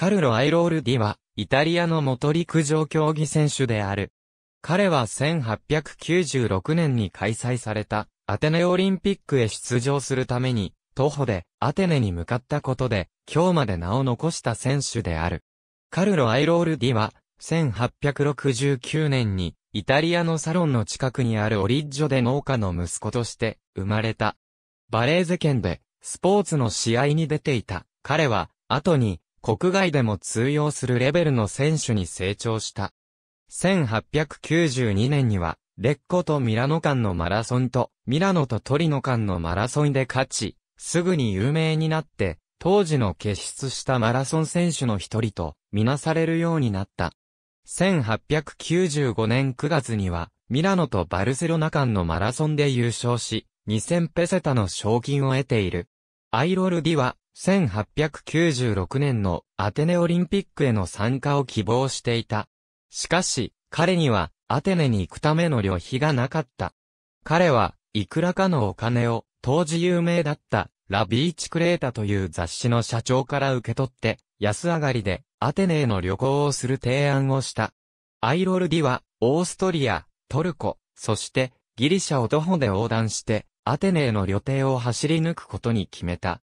カルロ・アイロールディは、イタリアの元陸上競技選手である。彼は1896年に開催されたアテネオリンピックへ出場するために、徒歩でアテネに向かったことで、今日まで名を残した選手である。カルロ・アイロールディは、1869年に、イタリアのサロンの近くにあるオリッジョで農家の息子として生まれた。バレーゼ県でスポーツの試合に出ていた。彼は、後に国外でも通用するレベルの選手に成長した。1892年には、レッコとミラノ間のマラソンと、ミラノとトリノ間のマラソンで勝ち、すぐに有名になって、当時の傑出したマラソン選手の一人と、みなされるようになった。1895年9月には、ミラノとバルセロナ間のマラソンで優勝し、2000ペセタの賞金を得ている。アイロルディは、1896年のアテネオリンピックへの参加を希望していた。しかし、彼にはアテネに行くための旅費がなかった。彼はいくらかのお金を当時有名だったラビーチクレータという雑誌の社長から受け取って安上がりでアテネへの旅行をする提案をした。アイロルディはオーストリア、トルコ、そしてギリシャを徒歩で横断してアテネへの旅程を走り抜くことに決めた。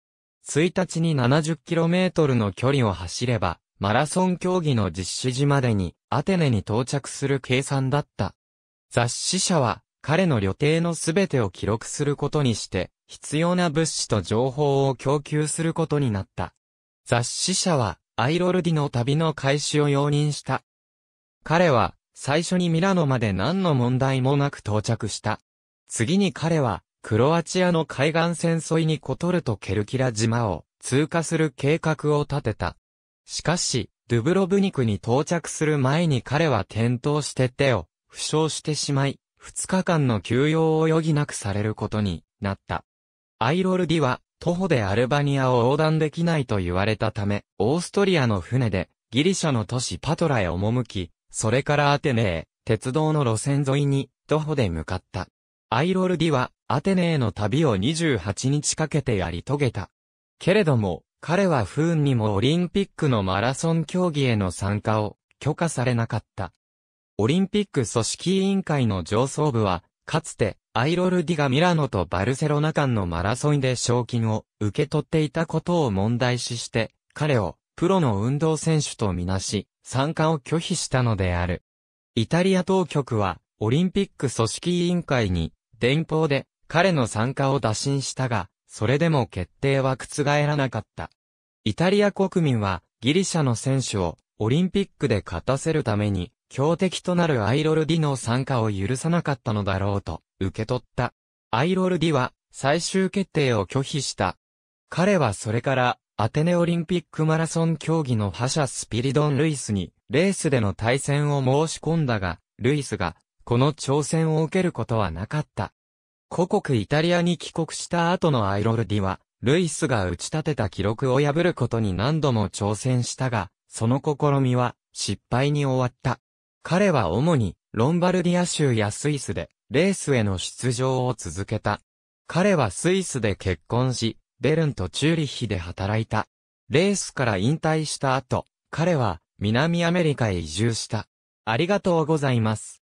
1日に 70km の距離を走れば、マラソン競技の実施時までに、アテネに到着する計算だった。雑誌社は、彼の旅程のすべてを記録することにして、必要な物資と情報を供給することになった。雑誌社は、アイロルディの旅の開始を容認した。彼は、最初にミラノまで何の問題もなく到着した。次に彼は、クロアチアの海岸線沿いにコトルとケルキラ島を通過する計画を立てた。しかし、ドゥブロブニクに到着する前に彼は転倒して手を負傷してしまい、2日間の休養を余儀なくされることになった。アイロルディは徒歩でアルバニアを横断できないと言われたため、オーストリアの船でギリシャの都市パトラへ赴き、それからアテネへ鉄道の路線沿いに徒歩で向かった。アイロルディはアテネへの旅を28日かけてやり遂げた。けれども、彼は不運にもオリンピックのマラソン競技への参加を許可されなかった。オリンピック組織委員会の上層部は、かつて、アイロルディがミラノとバルセロナ間のマラソンで賞金を受け取っていたことを問題視して、彼をプロの運動選手とみなし、参加を拒否したのである。イタリア当局は、オリンピック組織委員会に、電報で、彼の参加を打診したが、それでも決定は覆らなかった。イタリア国民は、ギリシャの選手をオリンピックで勝たせるために、強敵となるアイロルディの参加を許さなかったのだろうと、受け取った。アイロルディは、最終決定を拒否した。彼はそれから、アテネオリンピックマラソン競技の覇者スピリドン・ルイスに、レースでの対戦を申し込んだが、ルイスが、この挑戦を受けることはなかった。故国イタリアに帰国した後のアイロルディは、ルイスが打ち立てた記録を破ることに何度も挑戦したが、その試みは失敗に終わった。彼は主にロンバルディア州やスイスでレースへの出場を続けた。彼はスイスで結婚し、ベルンとチューリッヒで働いた。レースから引退した後、彼は南アメリカへ移住した。ありがとうございます。